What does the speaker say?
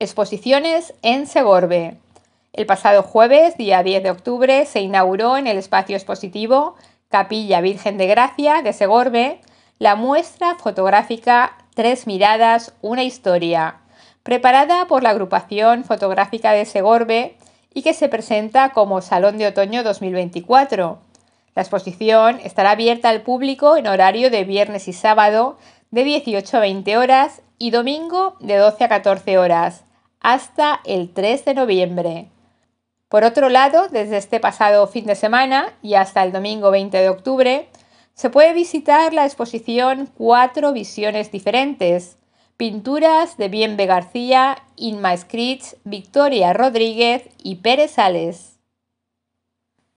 Exposiciones en Segorbe. El pasado jueves, día 10 de octubre, se inauguró en el espacio expositivo Capilla Virgen de Gracia de Segorbe la muestra fotográfica Tres miradas, una historia, preparada por la agrupación fotográfica de Segorbe y que se presenta como Salón de Otoño 2024. La exposición estará abierta al público en horario de viernes y sábado de 18 a 20 horas y domingo de 12 a 14 horas hasta el 3 de noviembre. Por otro lado, desde este pasado fin de semana y hasta el domingo 20 de octubre, se puede visitar la exposición Cuatro Visiones Diferentes, pinturas de Bienve García, Inma Scritch, Victoria Rodríguez y Pérez Sales.